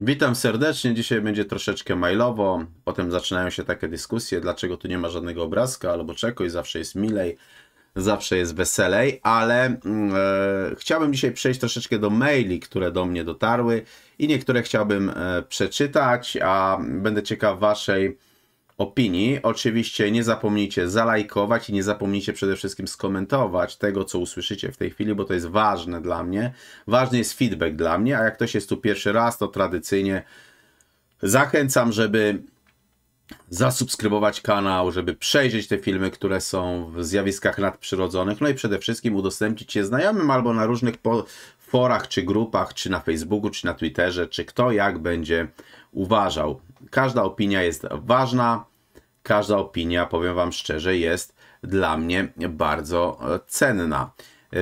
Witam serdecznie. Dzisiaj będzie troszeczkę mailowo. Potem zaczynają się takie dyskusje, dlaczego tu nie ma żadnego obrazka albo czegoś. Zawsze jest milej, zawsze jest weselej, ale mm, e, chciałbym dzisiaj przejść troszeczkę do maili, które do mnie dotarły i niektóre chciałbym e, przeczytać, a będę ciekaw Waszej opinii. Oczywiście nie zapomnijcie zalajkować i nie zapomnijcie przede wszystkim skomentować tego, co usłyszycie w tej chwili, bo to jest ważne dla mnie. Ważny jest feedback dla mnie, a jak ktoś jest tu pierwszy raz, to tradycyjnie zachęcam, żeby zasubskrybować kanał, żeby przejrzeć te filmy, które są w zjawiskach nadprzyrodzonych, no i przede wszystkim udostępnić je znajomym albo na różnych forach czy grupach, czy na Facebooku, czy na Twitterze, czy kto jak będzie uważał każda opinia jest ważna, każda opinia, powiem Wam szczerze, jest dla mnie bardzo e, cenna.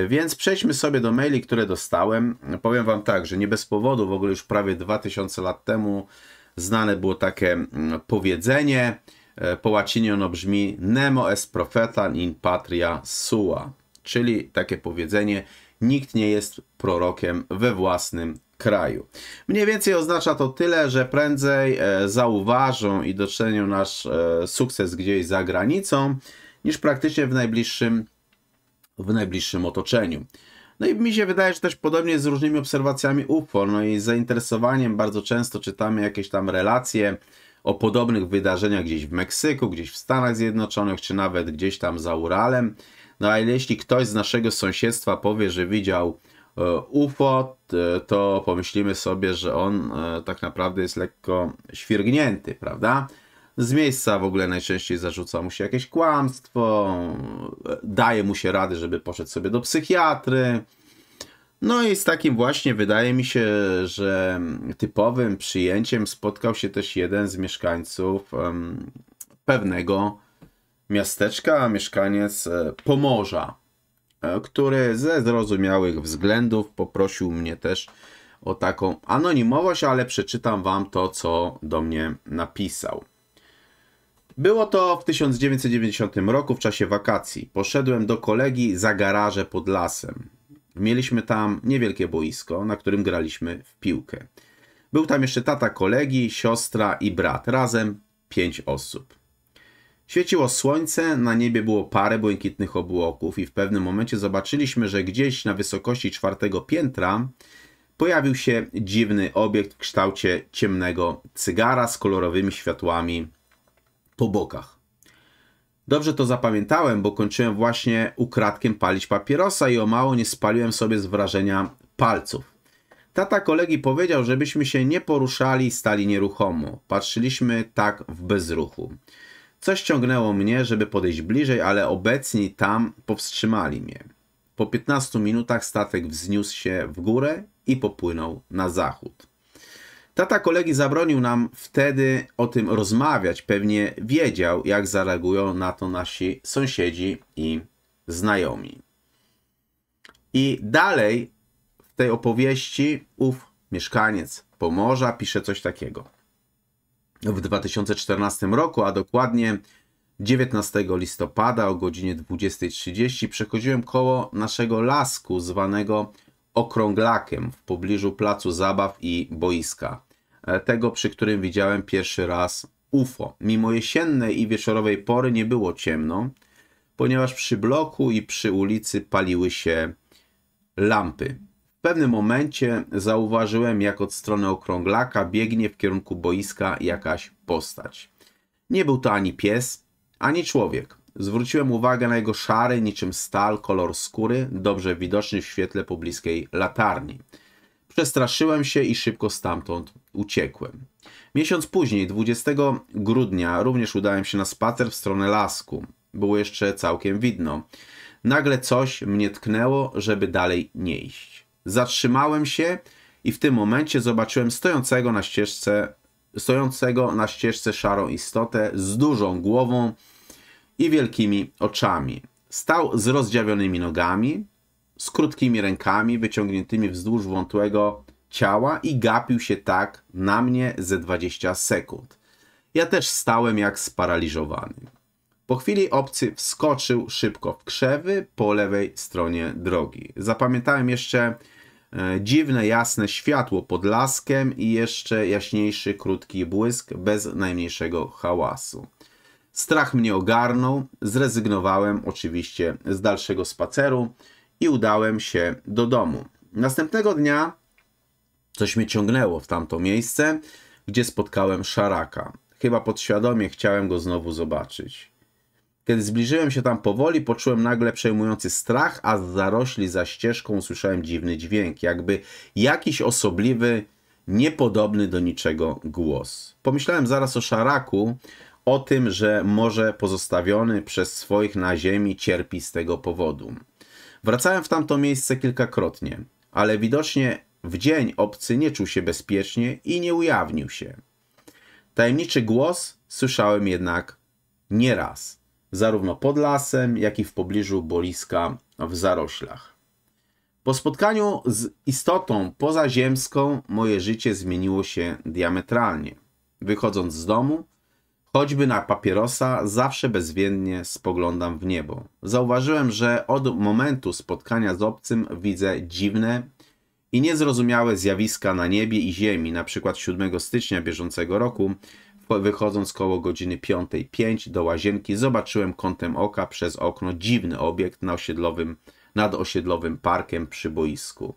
Więc przejdźmy sobie do maili, które dostałem. Powiem Wam tak, że nie bez powodu, w ogóle już prawie 2000 lat temu znane było takie mm, powiedzenie, e, po łacinie ono brzmi Nemo es profeta in patria sua, czyli takie powiedzenie, nikt nie jest prorokiem we własnym kraju. Mniej więcej oznacza to tyle, że prędzej e, zauważą i docenią nasz e, sukces gdzieś za granicą, niż praktycznie w najbliższym, w najbliższym otoczeniu. No i mi się wydaje, że też podobnie z różnymi obserwacjami UFO, no i z zainteresowaniem bardzo często czytamy jakieś tam relacje o podobnych wydarzeniach gdzieś w Meksyku, gdzieś w Stanach Zjednoczonych, czy nawet gdzieś tam za Uralem. No a jeśli ktoś z naszego sąsiedztwa powie, że widział E, UFO, e, to pomyślimy sobie, że on e, tak naprawdę jest lekko świrgnięty, prawda? Z miejsca w ogóle najczęściej zarzuca mu się jakieś kłamstwo, daje mu się rady, żeby poszedł sobie do psychiatry. No i z takim właśnie wydaje mi się, że typowym przyjęciem spotkał się też jeden z mieszkańców pewnego miasteczka, mieszkaniec Pomorza. E, który ze zrozumiałych względów poprosił mnie też o taką anonimowość, ale przeczytam Wam to, co do mnie napisał. Było to w 1990 roku w czasie wakacji. Poszedłem do kolegi za garaże pod lasem. Mieliśmy tam niewielkie boisko, na którym graliśmy w piłkę. Był tam jeszcze tata kolegi, siostra i brat. Razem pięć osób. Świeciło słońce, na niebie było parę błękitnych obłoków i w pewnym momencie zobaczyliśmy, że gdzieś na wysokości czwartego piętra pojawił się dziwny obiekt w kształcie ciemnego cygara z kolorowymi światłami po bokach. Dobrze to zapamiętałem, bo kończyłem właśnie ukradkiem palić papierosa i o mało nie spaliłem sobie z wrażenia palców. Tata kolegi powiedział, żebyśmy się nie poruszali i stali nieruchomo. Patrzyliśmy tak w bezruchu. Coś ciągnęło mnie, żeby podejść bliżej, ale obecni tam powstrzymali mnie. Po 15 minutach statek wzniósł się w górę i popłynął na zachód. Tata kolegi zabronił nam wtedy o tym rozmawiać. Pewnie wiedział, jak zareagują na to nasi sąsiedzi i znajomi. I dalej w tej opowieści ów mieszkaniec Pomorza pisze coś takiego w 2014 roku, a dokładnie 19 listopada o godzinie 20.30 przechodziłem koło naszego lasku zwanego Okrąglakiem w pobliżu placu zabaw i boiska. E, tego, przy którym widziałem pierwszy raz UFO. Mimo jesiennej i wieczorowej pory nie było ciemno, ponieważ przy bloku i przy ulicy paliły się lampy pewnym momencie zauważyłem, jak od strony okrąglaka biegnie w kierunku boiska jakaś postać. Nie był to ani pies, ani człowiek. Zwróciłem uwagę na jego szary, niczym stal, kolor skóry, dobrze widoczny w świetle pobliskiej latarni. Przestraszyłem się i szybko stamtąd uciekłem. Miesiąc później, 20 grudnia, również udałem się na spacer w stronę lasku. Było jeszcze całkiem widno. Nagle coś mnie tknęło, żeby dalej nie iść. Zatrzymałem się i w tym momencie zobaczyłem stojącego na ścieżce, stojącego na ścieżce szarą istotę z dużą głową i wielkimi oczami. Stał z rozdziawionymi nogami, z krótkimi rękami wyciągniętymi wzdłuż wątłego ciała i gapił się tak na mnie ze 20 sekund. Ja też stałem jak sparaliżowany. Po chwili obcy wskoczył szybko w krzewy po lewej stronie drogi. Zapamiętałem jeszcze e, dziwne, jasne światło pod laskiem i jeszcze jaśniejszy, krótki błysk bez najmniejszego hałasu. Strach mnie ogarnął, zrezygnowałem oczywiście z dalszego spaceru i udałem się do domu. Następnego dnia coś mnie ciągnęło w tamto miejsce, gdzie spotkałem szaraka. Chyba podświadomie chciałem go znowu zobaczyć. Kiedy zbliżyłem się tam powoli, poczułem nagle przejmujący strach, a z zarośli za ścieżką usłyszałem dziwny dźwięk, jakby jakiś osobliwy, niepodobny do niczego głos. Pomyślałem zaraz o szaraku, o tym, że może pozostawiony przez swoich na ziemi cierpi z tego powodu. Wracałem w tamto miejsce kilkakrotnie, ale widocznie w dzień obcy nie czuł się bezpiecznie i nie ujawnił się. Tajemniczy głos słyszałem jednak nieraz zarówno pod lasem, jak i w pobliżu boliska w zaroślach. Po spotkaniu z istotą pozaziemską moje życie zmieniło się diametralnie. Wychodząc z domu, choćby na papierosa, zawsze bezwiednie spoglądam w niebo. Zauważyłem, że od momentu spotkania z obcym widzę dziwne i niezrozumiałe zjawiska na niebie i ziemi. Na przykład 7 stycznia bieżącego roku Wychodząc koło godziny 5.05 do łazienki zobaczyłem kątem oka przez okno dziwny obiekt na osiedlowym, nad osiedlowym parkiem przy boisku.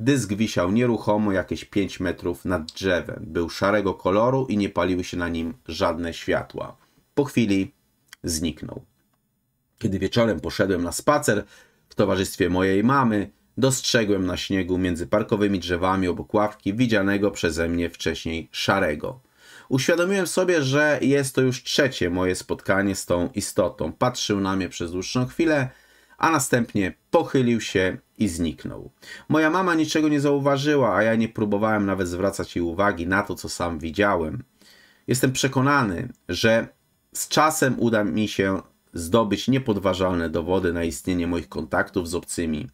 Dysk wisiał nieruchomo jakieś 5 metrów nad drzewem. Był szarego koloru i nie paliły się na nim żadne światła. Po chwili zniknął. Kiedy wieczorem poszedłem na spacer w towarzystwie mojej mamy, dostrzegłem na śniegu między parkowymi drzewami obok ławki widzianego przeze mnie wcześniej szarego. Uświadomiłem sobie, że jest to już trzecie moje spotkanie z tą istotą. Patrzył na mnie przez dłuższą chwilę, a następnie pochylił się i zniknął. Moja mama niczego nie zauważyła, a ja nie próbowałem nawet zwracać jej uwagi na to, co sam widziałem. Jestem przekonany, że z czasem uda mi się zdobyć niepodważalne dowody na istnienie moich kontaktów z obcymi.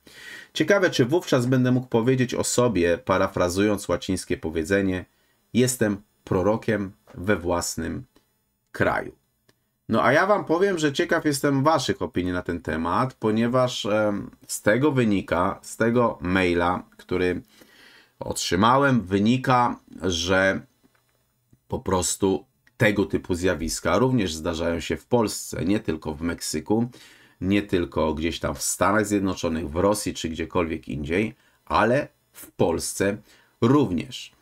Ciekawe, czy wówczas będę mógł powiedzieć o sobie, parafrazując łacińskie powiedzenie: Jestem prorokiem we własnym kraju. No a ja Wam powiem, że ciekaw jestem Waszych opinii na ten temat, ponieważ z tego wynika, z tego maila, który otrzymałem, wynika, że po prostu tego typu zjawiska również zdarzają się w Polsce, nie tylko w Meksyku, nie tylko gdzieś tam w Stanach Zjednoczonych, w Rosji czy gdziekolwiek indziej, ale w Polsce również.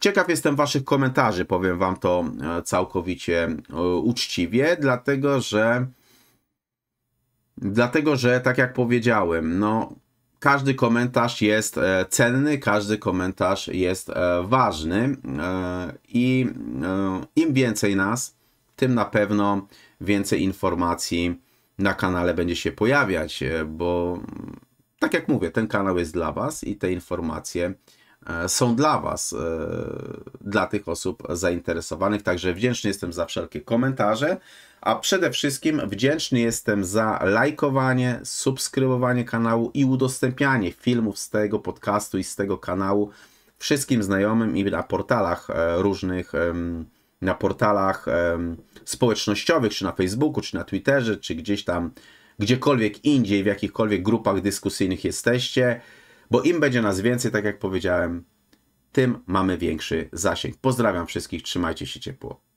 Ciekaw jestem Waszych komentarzy, powiem Wam to e, całkowicie e, uczciwie, dlatego że. Dlatego, że tak jak powiedziałem, no, każdy komentarz jest e, cenny, każdy komentarz jest ważny i im więcej nas, tym na pewno więcej informacji na kanale będzie się pojawiać, bo tak jak mówię, ten kanał jest dla Was i te informacje E, są dla Was, e, dla tych osób zainteresowanych. Także wdzięczny jestem za wszelkie komentarze, a przede wszystkim wdzięczny jestem za lajkowanie, subskrybowanie kanału i udostępnianie filmów z tego podcastu i z tego kanału wszystkim znajomym i na portalach e, różnych, na portalach społecznościowych, czy na Facebooku, czy na Twitterze, czy gdzieś tam, gdziekolwiek indziej, w jakichkolwiek grupach dyskusyjnych jesteście bo im będzie nas więcej, tak jak powiedziałem, tym mamy większy zasięg. Pozdrawiam wszystkich, trzymajcie się ciepło.